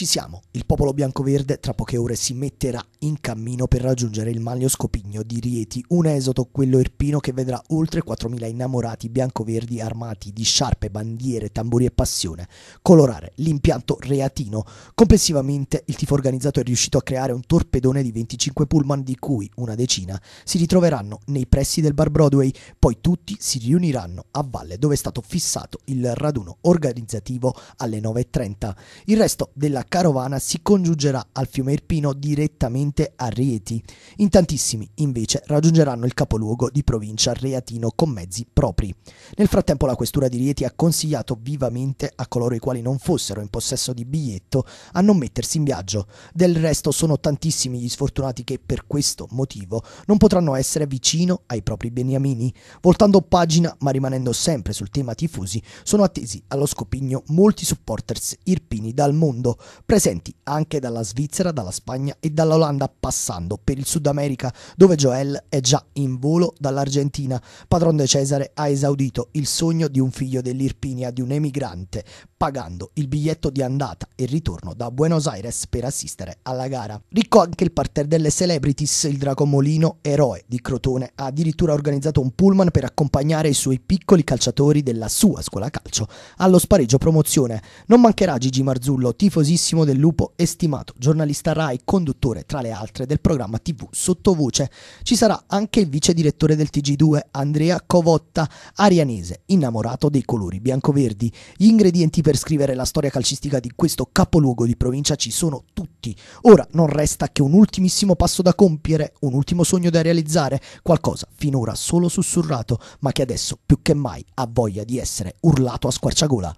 Ci siamo, il popolo biancoverde tra poche ore si metterà in cammino per raggiungere il Maglio Scopigno di Rieti, un esodo quello irpino che vedrà oltre 4.000 innamorati biancoverdi armati di sciarpe, bandiere, tamburi e passione colorare l'impianto reatino. Complessivamente il tifo organizzato è riuscito a creare un torpedone di 25 pullman di cui una decina si ritroveranno nei pressi del Bar Broadway, poi tutti si riuniranno a valle dove è stato fissato il raduno organizzativo alle 9.30. Il resto della carovana si congiungerà al fiume Irpino direttamente a Rieti. In tantissimi, invece, raggiungeranno il capoluogo di provincia Reatino con mezzi propri. Nel frattempo la questura di Rieti ha consigliato vivamente a coloro i quali non fossero in possesso di biglietto a non mettersi in viaggio. Del resto sono tantissimi gli sfortunati che per questo motivo non potranno essere vicino ai propri beniamini. Voltando pagina, ma rimanendo sempre sul tema tifosi, sono attesi allo scopigno molti supporters irpini dal mondo, presenti anche dalla Svizzera, dalla Spagna e dall'Olanda, passando per il Sud America, dove Joel è già in volo dall'Argentina. Padron De Cesare ha esaudito il sogno di un figlio dell'Irpinia, di un emigrante, pagando il biglietto di andata e ritorno da Buenos Aires per assistere alla gara. Ricco anche il parterre delle celebrities, il Dracomolino, eroe di Crotone, ha addirittura organizzato un pullman per accompagnare i suoi piccoli calciatori della sua scuola calcio allo spareggio promozione. Non mancherà Gigi Marzullo, tifosista Massimo Del Lupo, estimato giornalista RAI, conduttore tra le altre del programma TV Sottovoce. Ci sarà anche il vice direttore del TG2 Andrea Covotta, arianese, innamorato dei colori biancoverdi. Gli ingredienti per scrivere la storia calcistica di questo capoluogo di provincia ci sono tutti. Ora non resta che un ultimissimo passo da compiere, un ultimo sogno da realizzare, qualcosa finora solo sussurrato, ma che adesso più che mai ha voglia di essere urlato a squarciagola.